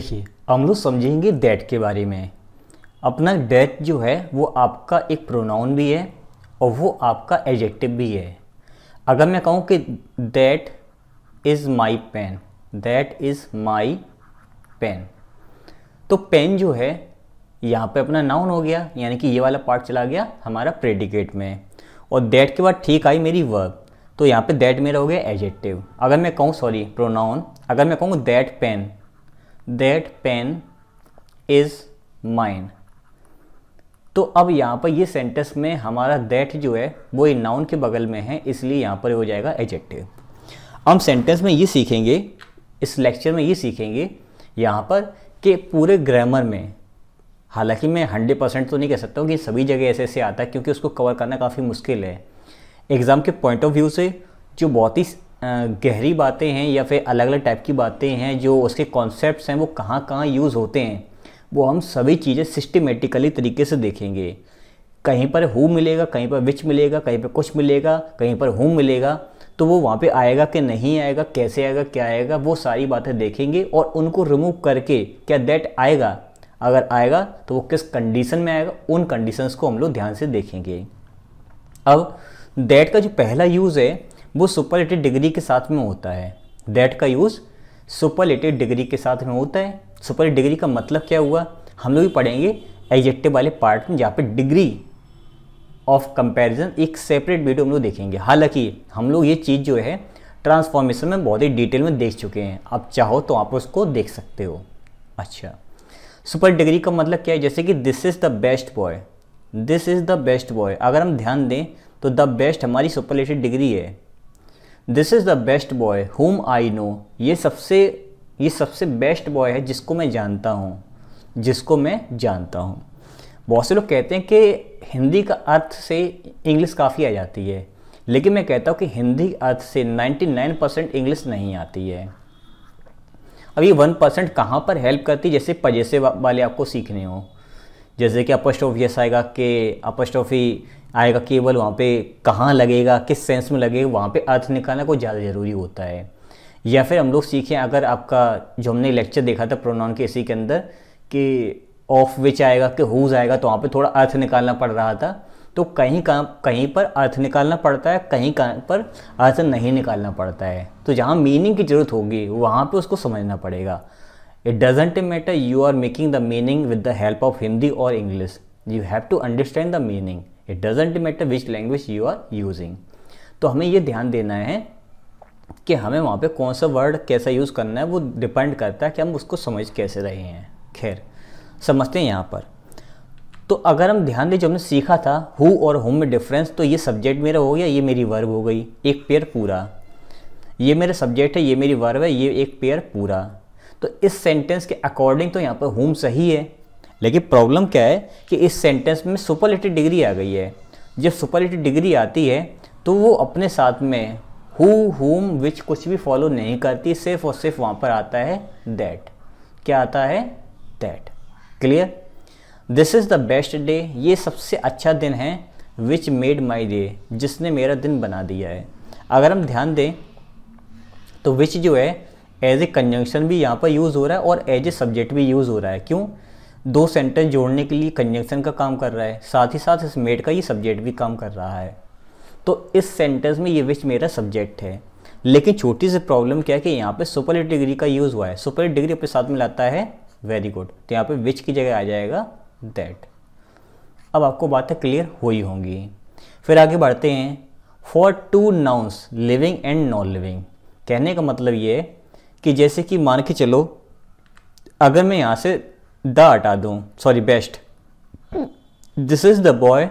देखिए हम लोग समझेंगे डेट के बारे में अपना डेट जो है वो आपका एक प्रोनाउन भी है और वो आपका एडजेक्टिव भी है अगर मैं कहूँ कि that is my pen that is my pen तो पेन जो है यहाँ पे अपना नाउन हो गया यानी कि ये वाला पार्ट चला गया हमारा प्रेडिकेट में और दैट के बाद ठीक आई मेरी वर्ब तो यहाँ पे दैट मेरा हो गया एडजेक्टिव अगर मैं कहूँ सॉरी प्रोनाउन अगर मैं कहूँ that pen that pen is mine तो अब यहाँ पर ये सेंटेंस में हमारा दैट जो है वो नाउन के बगल में है इसलिए यहाँ पर हो जाएगा एजेक्टिव हम सेंटेंस में ये सीखेंगे इस लेक्चर में ये सीखेंगे यहाँ पर कि पूरे ग्रामर में हालांकि मैं हंड्रेड परसेंट तो नहीं कह सकता हूँ कि सभी जगह ऐसे ऐसे आता है क्योंकि उसको कवर करना काफ़ी मुश्किल है एग्ज़ाम के पॉइंट ऑफ व्यू से जो बहुत ही गहरी बातें हैं या फिर अलग अलग टाइप की बातें हैं जो उसके कॉन्सेप्ट हैं वो कहाँ कहाँ यूज़ होते हैं वो हम सभी चीज़ें सिस्टमेटिकली तरीके से देखेंगे कहीं पर हु मिलेगा कहीं पर विच मिलेगा कहीं पर कुछ मिलेगा कहीं पर हुम मिलेगा तो वो वहाँ पे आएगा कि नहीं आएगा कैसे आएगा क्या आएगा वो सारी बातें देखेंगे और उनको रिमूव करके क्या दैट आएगा अगर आएगा तो वो किस कंडीशन में आएगा उन कंडीशंस को हम लोग ध्यान से देखेंगे अब दैट का जो पहला यूज़ है वो सुपरलेटिव डिग्री के साथ में होता है दैट का यूज़ सुपरलेटिव डिग्री के साथ में होता है सुपर डिग्री का मतलब क्या हुआ हम लोग भी पढ़ेंगे एजेक्टिव वाले पार्ट में जहाँ पे डिग्री ऑफ कंपैरिजन एक सेपरेट वीडियो हम लोग देखेंगे हालांकि हम लोग ये चीज़ जो है ट्रांसफॉर्मेशन में बहुत ही डिटेल में देख चुके हैं आप चाहो तो आप उसको देख सकते हो अच्छा सुपर डिग्री का मतलब क्या है जैसे कि this is the best boy this is the best boy अगर हम ध्यान दें तो द बेस्ट हमारी सुपरलेटिव डिग्री है this is the best boy whom I know ये सबसे ये सबसे बेस्ट बॉय है जिसको मैं जानता हूँ जिसको मैं जानता हूँ बहुत से लोग कहते हैं कि हिंदी का अर्थ से इंग्लिश काफ़ी आ जाती है लेकिन मैं कहता हूँ कि हिंदी अर्थ से 99 परसेंट इंग्लिश नहीं आती है अब ये वन परसेंट कहाँ पर हेल्प करती है जैसे पजेसे वाले आपको सीखने हो जैसे कि अपस्टोफ ऐसा आएगा कि अपस्टोफी आएगा केवल वहाँ पे कहाँ लगेगा किस सेंस में लगेगा वहाँ पे अर्थ निकालना कोई ज़्यादा ज़रूरी होता है या फिर हम लोग सीखें अगर आपका जो हमने लेक्चर देखा था प्रोनाउन के इसी के अंदर कि ऑफ विच आएगा कि हुज आएगा तो वहाँ पे थोड़ा अर्थ निकालना पड़ रहा था तो कहीं कहाँ कहीं पर अर्थ निकालना पड़ता है कहीं कहाँ पर अर्थ नहीं निकालना पड़ता है तो जहाँ मीनिंग की ज़रूरत होगी वहाँ पे उसको समझना पड़ेगा it doesn't matter you are making the meaning with the help of Hindi और English you have to understand the meaning it doesn't matter which language you are using तो हमें ये ध्यान देना है कि हमें वहाँ पे कौन सा वर्ड कैसा यूज़ करना है वो डिपेंड करता है कि हम उसको समझ कैसे रहे हैं खैर समझते हैं यहाँ पर तो अगर हम ध्यान दें जो हमने सीखा था हु और होम में डिफरेंस तो ये सब्जेक्ट मेरा हो गया ये मेरी वर्ब हो गई एक पेयर पूरा ये मेरा सब्जेक्ट है ये मेरी वर्ब है ये एक पेयर पूरा तो इस सेंटेंस के अकॉर्डिंग तो यहाँ पर होम सही है लेकिन प्रॉब्लम क्या है कि इस सेंटेंस में सुपरलेटिव डिग्री आ गई है जब सुपरलेटिव डिग्री आती है तो वो अपने साथ में हु हुम विच कुछ भी फॉलो नहीं करती सिर्फ और सिर्फ वहाँ पर आता है दैट क्या आता है that clear this is the best day ये सबसे अच्छा दिन है विच मेड माई डे जिसने मेरा दिन बना दिया है अगर हम ध्यान दें तो विच जो है एज ए कंजंक्शन भी यहाँ पर यूज़ हो रहा है और एज ए सब्जेक्ट भी यूज़ हो रहा है क्यों दो सेंटेंस जोड़ने के लिए कंजंक्शन का काम कर रहा है साथ ही साथ इस मेड का ये सब्जेक्ट भी काम कर रहा है तो इस सेंटेंस में ये विच मेरा सब्जेक्ट है लेकिन छोटी सी प्रॉब्लम क्या है कि यहाँ पे सुपर डिग्री का यूज़ हुआ है सुपर डिग्री अपने साथ में लाता है वेरी गुड तो यहाँ पे विच की जगह आ जाएगा दैट अब आपको बातें क्लियर हुई होंगी फिर आगे बढ़ते हैं for two nouns living and non living कहने का मतलब ये है कि जैसे कि मान के चलो अगर मैं यहाँ से द हटा दूँ sorry best this is the boy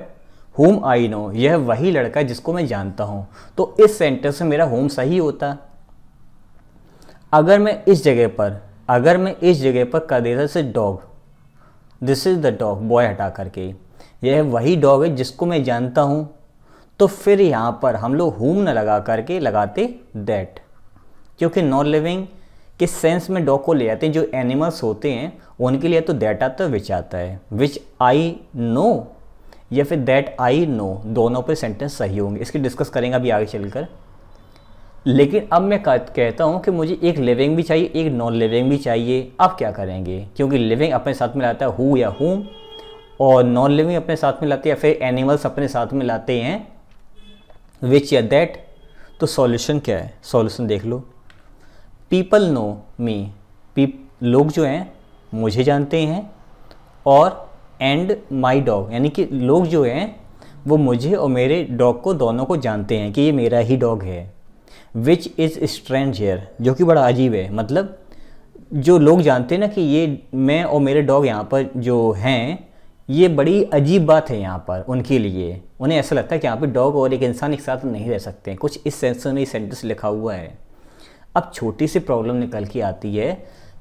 whom I know यह वही लड़का है जिसको मैं जानता हूँ तो इस सेंटेंस में मेरा होम सही होता अगर मैं इस जगह पर अगर मैं इस जगह पर कर देता dog this is the dog boy हटा करके यह वही डॉग है जिसको मैं जानता हूँ तो फिर यहाँ पर हम लोग होम न लगा करके लगाते दैट क्योंकि नॉन लिविंग किस सेंस में डॉग को ले आते हैं जो एनिमल्स होते हैं उनके लिए तो दैट आता है विच आता है विच आई नो या फिर दैट आई नो दोनों पर सेंटेंस सही होंगे इसकी डिस्कस करेंगे अभी आगे चलकर लेकिन अब मैं कहता हूँ कि मुझे एक लिविंग भी चाहिए एक नॉन लिविंग भी चाहिए अब क्या करेंगे क्योंकि लिविंग अपने साथ में लाता है हु या हु और नॉन लिविंग अपने साथ में लाते हैं या फिर एनिमल्स अपने साथ में लाते हैं विच या दैट तो सॉल्यूशन क्या है सॉल्यूशन देख लो पीपल नो मी पीप लोग जो हैं मुझे जानते हैं और एंड माई डॉग यानी कि लोग जो हैं वो मुझे और मेरे डॉग को दोनों को जानते हैं कि ये मेरा ही डॉग है विच इज़ स्ट्रेंज हेयर जो कि बड़ा अजीब है मतलब जो लोग जानते हैं ना कि ये मैं और मेरे डॉग यहाँ पर जो हैं ये बड़ी अजीब बात है यहाँ पर उनके लिए उन्हें ऐसा लगता है कि यहाँ पर डॉग और एक इंसान एक साथ नहीं रह सकते कुछ इस सेंस में सेंटेंस लिखा हुआ है अब छोटी सी प्रॉब्लम निकल के आती है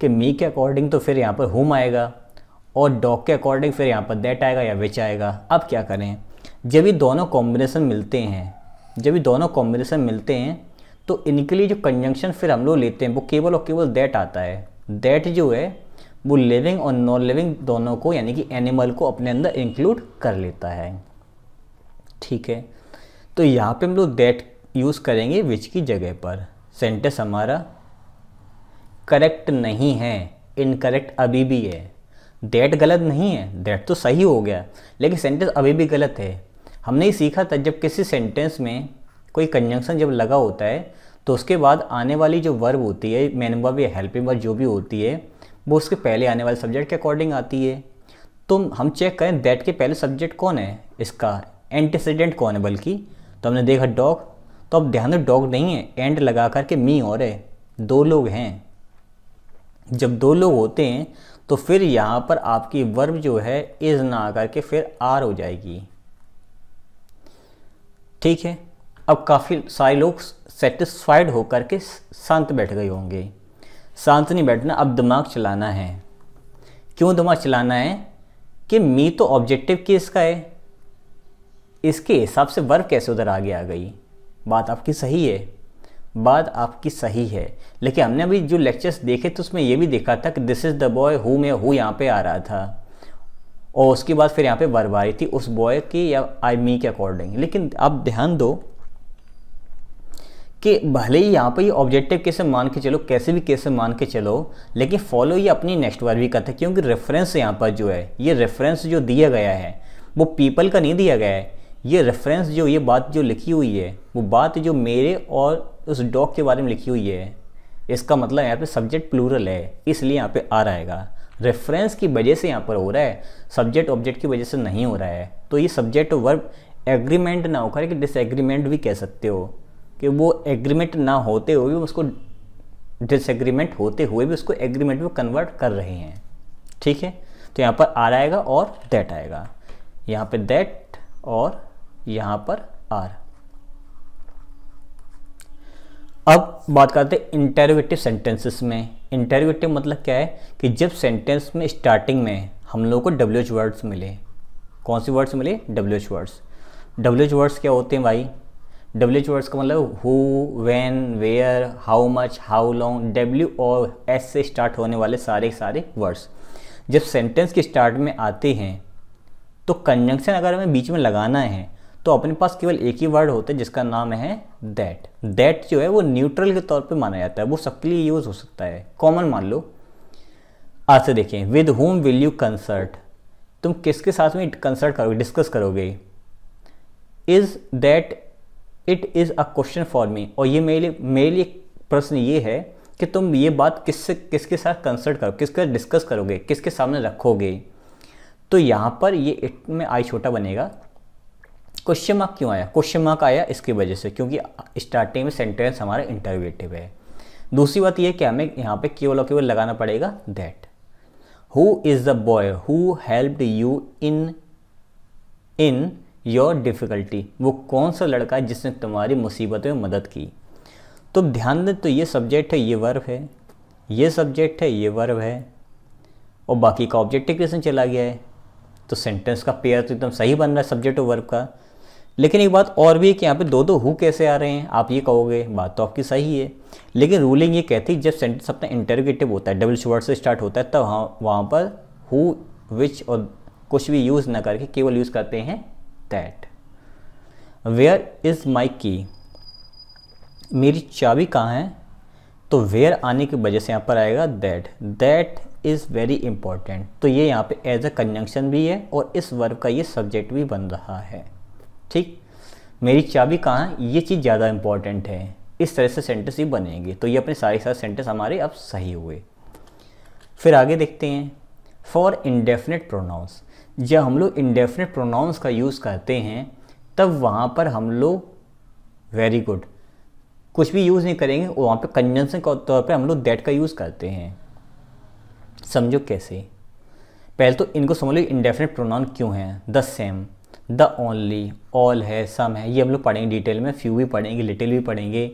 कि मी के अकॉर्डिंग तो फिर यहाँ पर हुम आएगा और डॉग के अकॉर्डिंग फिर यहाँ पर दैट आएगा या विच आएगा अब क्या करें जब ये दोनों कॉम्बिनेशन मिलते हैं जब ये दोनों कॉम्बिनेशन मिलते हैं तो इनके लिए जो कंजंक्शन फिर हम लोग लेते हैं वो केवल और केवल दैट आता है दैट जो है वो लिविंग और नॉन लिविंग दोनों को यानी कि एनिमल को अपने अंदर इंक्लूड कर लेता है ठीक है तो यहाँ पे हम लोग दैट यूज़ करेंगे विच की जगह पर सेंटेंस हमारा करेक्ट नहीं है इनकरेक्ट अभी भी है डेट गलत नहीं है डेट तो सही हो गया लेकिन सेंटेंस अभी भी गलत है हमने ये सीखा था जब किसी सेंटेंस में कोई कंजंक्शन जब लगा होता है तो उसके बाद आने वाली जो वर्ब होती है मैन वर्ब या हेल्पिंग वर्ब जो भी होती है वो उसके पहले आने वाले सब्जेक्ट के अकॉर्डिंग आती है तो हम चेक करें डेट के पहले सब्जेक्ट कौन है इसका एंटीसीडेंट कौन है बल्कि तो हमने देखा डॉग तो अब ध्यान दो डॉग नहीं है एंड लगा करके मी और है दो लोग हैं जब दो लोग होते हैं तो फिर यहाँ पर आपकी वर्ब जो है इज ना आकर के फिर आर हो जाएगी ठीक है अब काफ़ी सारे लोग सेटिस्फाइड होकर के शांत बैठ गए होंगे शांत नहीं बैठना अब दिमाग चलाना है क्यों दिमाग चलाना है कि मी तो ऑब्जेक्टिव केस का है इसके हिसाब से वर्ब कैसे उधर आगे आ गई बात आपकी सही है बात आपकी सही है लेकिन हमने अभी जो लेक्चर्स देखे तो उसमें ये भी देखा था कि this is the boy who मैं हु यहाँ पे आ रहा था और उसके बाद फिर यहाँ पे वर्ब आई थी उस बॉय की या आई मी के अकॉर्डिंग लेकिन आप ध्यान दो कि भले ही यहाँ पे ये ऑब्जेक्टिव कैसे मान के चलो कैसे भी कैसे मान के चलो लेकिन फॉलो ये अपनी नेक्स्ट बार भी करता है क्योंकि रेफरेंस यहाँ पर जो है ये रेफरेंस जो दिया गया है वो पीपल का नहीं दिया गया है ये रेफरेंस जो ये बात जो लिखी हुई है वो बात जो मेरे और उस डॉग के बारे में लिखी हुई है इसका मतलब यहाँ पे सब्जेक्ट प्लूरल है इसलिए यहाँ पे आ रहा है रेफरेंस की वजह से यहाँ पर हो रहा है सब्जेक्ट ऑब्जेक्ट की वजह से नहीं हो रहा है तो ये सब्जेक्ट वर्ब एग्रीमेंट ना होकर कि डिसएग्रीमेंट भी कह सकते हो कि वो एग्रीमेंट ना होते हुए भी उसको डिसएग्रीमेंट होते हुए भी उसको एग्रीमेंट में कन्वर्ट कर रहे हैं ठीक है तो यहाँ पर आ आएगा और दैट आएगा यहाँ पर दैट और यहाँ पर आर अब बात करते हैं इंटरवेटिव सेंटेंसेस में इंटरवेटिव मतलब क्या है कि जब सेंटेंस में स्टार्टिंग में हम लोग को डब्ल्यू एच वर्ड्स मिले कौन से वर्ड्स मिले W H words W H words क्या होते हैं भाई डब्ल्यू एच वर्ड्स का मतलब who when where how much how long W और एस से स्टार्ट होने वाले सारे सारे वर्ड्स जब सेंटेंस के स्टार्ट में आते हैं तो कंजंक्शन अगर हमें बीच में लगाना है तो अपने पास केवल एक ही वर्ड होता है जिसका नाम है दैट दैट जो है वो न्यूट्रल के तौर पे माना जाता है वो सबके लिए यूज़ हो सकता है कॉमन मान लो आज से देखें with whom will you concert तुम किसके साथ में कंसर्ट करोगे डिस्कस करोगे is that it is a question for me और ये मेरे लिए मेरे लिए प्रश्न ये है कि तुम ये बात किससे किसके साथ कंसल्ट करो किसके साथ डिस्कस करोगे किसके सामने रखोगे तो यहाँ पर ये इट में आई छोटा बनेगा क्वेश्चन मार्क क्यों आया क्वेश्चन मार्क आया इसकी वजह से क्योंकि स्टार्टिंग में सेंटेंस हमारा इंटरवेटिव है दूसरी बात यह कि हमें यहाँ पे केवल और केवल लगाना पड़ेगा that who is the boy who helped you in in your difficulty वो कौन सा लड़का है जिसने तुम्हारी मुसीबतों में मदद की तो ध्यान दें तो ये सब्जेक्ट है ये वर्ब है ये सब्जेक्ट है ये वर्ब है और बाकी का ऑब्जेक्टिव क्वेश्चन चला गया है तो सेंटेंस का पेयर तो एकदम सही बन रहा है सब्जेक्ट और वर्ब का लेकिन एक बात और भी है कि यहाँ पे दो दो हु कैसे आ रहे हैं आप ये कहोगे बात तो आपकी सही है लेकिन रूलिंग ये कहती है जब सेंटेंस अपना इंटरगेटिव होता है डबल वर्ड से स्टार्ट होता है तब तो वहाँ वहाँ पर हु विच और कुछ भी यूज़ ना करके केवल यूज़ करते हैं दैट वेयर इज़ माई की मेरी चाबी कहाँ है तो वेयर आने की वजह से यहाँ पर आएगा that that is very important तो ये यहाँ पे एज अ कंजंक्शन भी है और इस वर्ब का ये सब्जेक्ट भी बन रहा है ठीक मेरी चाबी कहाँ है ये चीज़ ज़्यादा इंपॉर्टेंट है इस तरह से सेंटेंस ही बनेंगे तो ये अपने सारे सारे सेंटेंस हमारे अब सही हुए फिर आगे देखते हैं फॉर इंडेफिनेट प्रोनाउंस जब हम लोग इंडेफिनेट प्रोनाउंस का यूज़ करते हैं तब वहाँ पर हम लोग वेरी गुड कुछ भी यूज़ नहीं करेंगे वहाँ पर कंजंसन के तौर पर हम लोग दैट का यूज़ करते हैं समझो कैसे पहले तो इनको समझ लो इंडेफिनेट प्रोनाउन क्यों है the same the only all है सम है ये हम लोग पढ़ेंगे डिटेल में फ्यू भी पढ़ेंगे लिटिल भी पढ़ेंगे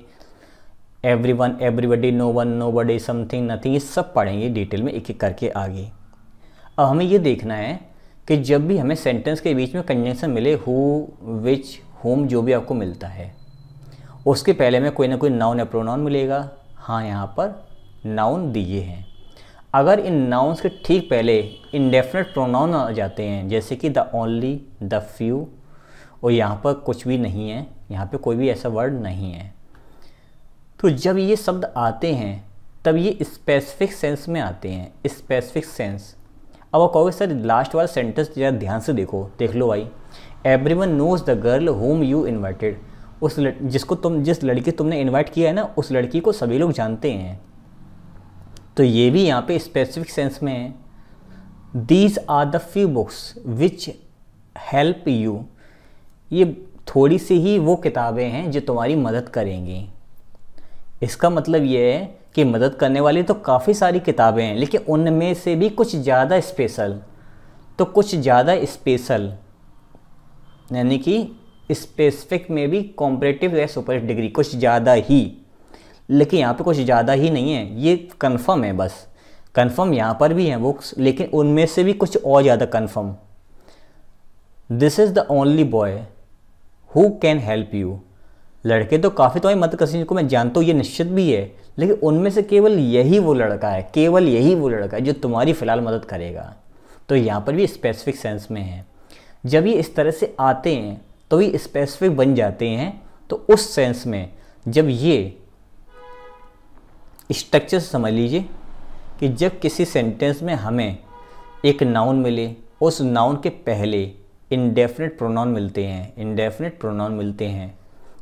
everyone everybody no one nobody something nothing ये सब पढ़ेंगे डिटेल में एक एक करके आगे अब हमें ये देखना है कि जब भी हमें सेंटेंस के बीच में कंजेंशन मिले हु विच होम जो भी आपको मिलता है उसके पहले में कोई ना कोई नाउन या प्रोनाउन मिलेगा हाँ यहाँ पर नाउन दिए हैं अगर इन नाउंस के ठीक पहले इंडेफिनेट प्रोनाउन आ जाते हैं जैसे कि द ओनली द फ्यू और यहाँ पर कुछ भी नहीं है यहाँ पे कोई भी ऐसा वर्ड नहीं है तो जब ये शब्द आते हैं तब ये स्पेसिफिक सेंस में आते हैं स्पेसिफिक सेंस अब वो कहोगे सर लास्ट वाला सेंटेंस जरा ध्यान से देखो देख लो भाई everyone knows the girl whom you invited उस जिसको तुम जिस लड़की तुमने इन्वाइट किया है ना उस लड़की को सभी लोग जानते हैं तो ये भी यहाँ पे स्पेसिफिक सेंस में है these are the few books which help you ये थोड़ी सी ही वो किताबें हैं जो तुम्हारी मदद करेंगी इसका मतलब ये है कि मदद करने वाली तो काफ़ी सारी किताबें हैं लेकिन उनमें से भी कुछ ज़्यादा स्पेशल तो कुछ ज़्यादा स्पेशल यानी कि स्पेसिफिक में भी कॉम्परेटिव या सुपर डिग्री कुछ ज़्यादा ही लेकिन यहाँ पे कुछ ज़्यादा ही नहीं है ये कन्फर्म है बस कन्फर्म यहाँ पर भी हैं बुक्स लेकिन उनमें से भी कुछ और ज़्यादा confirm this is the only boy who can help you लड़के तो काफ़ी तो मदद कर कसी को मैं जानता हूँ ये निश्चित भी है लेकिन उनमें से केवल यही वो लड़का है केवल यही वो लड़का है जो तुम्हारी फ़िलहाल मदद करेगा तो यहाँ पर भी स्पेसिफिक सेंस में है जब ये इस तरह से आते हैं तो ये स्पेसिफिक बन जाते हैं तो उस सेंस में जब ये स्ट्रक्चर समझ लीजिए कि जब किसी सेंटेंस में हमें एक नाउन मिले उस नाउन के पहले इनडेफिनेट प्रोनाउन मिलते हैं इनडेफिनेट प्रोनाउन मिलते हैं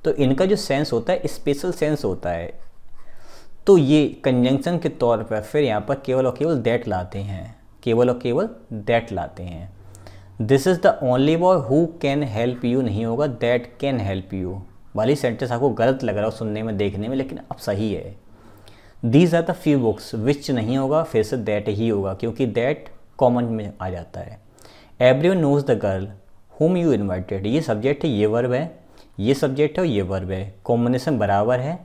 तो इनका जो सेंस होता है स्पेशल सेंस होता है तो ये कंजंक्शन के तौर पर फिर यहाँ पर केवल और केवल दैट लाते हैं केवल और केवल दैट लाते हैं this is the only boy who can help you नहीं होगा दैट कैन हेल्प यू वाली सेंटेंस आपको गलत लग रहा हो सुनने में देखने में लेकिन अब सही है these are the few books which नहीं होगा फिर से दैट ही होगा क्योंकि दैट कॉमन में आ जाता है everyone knows the girl whom you invited ये सब्जेक्ट है ये वर्ब है ये सब्जेक्ट है और ये वर्ब है कॉम्बिनेशन बराबर है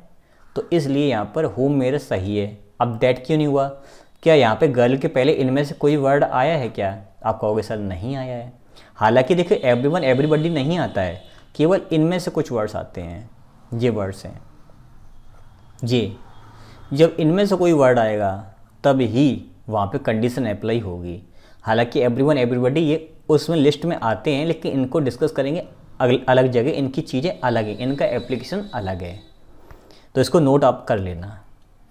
तो इसलिए यहाँ पर होम मेरा सही है अब दैट क्यों नहीं हुआ क्या यहाँ पे गर्ल के पहले इनमें से कोई वर्ड आया है क्या आप कहोगे सर नहीं आया है हालांकि देखिए एवरी वन एवरीबडी नहीं आता है केवल इनमें से कुछ वर्ड्स आते हैं ये वर्ड्स हैं ये जब इनमें से कोई वर्ड आएगा तब ही वहाँ पे कंडीशन अप्लाई होगी हालांकि एवरीवन एवरीबडी ये उसमें लिस्ट में आते हैं लेकिन इनको डिस्कस करेंगे अलग जगह इनकी चीज़ें अलग हैं इनका एप्लीकेशन अलग है तो इसको नोट आप कर लेना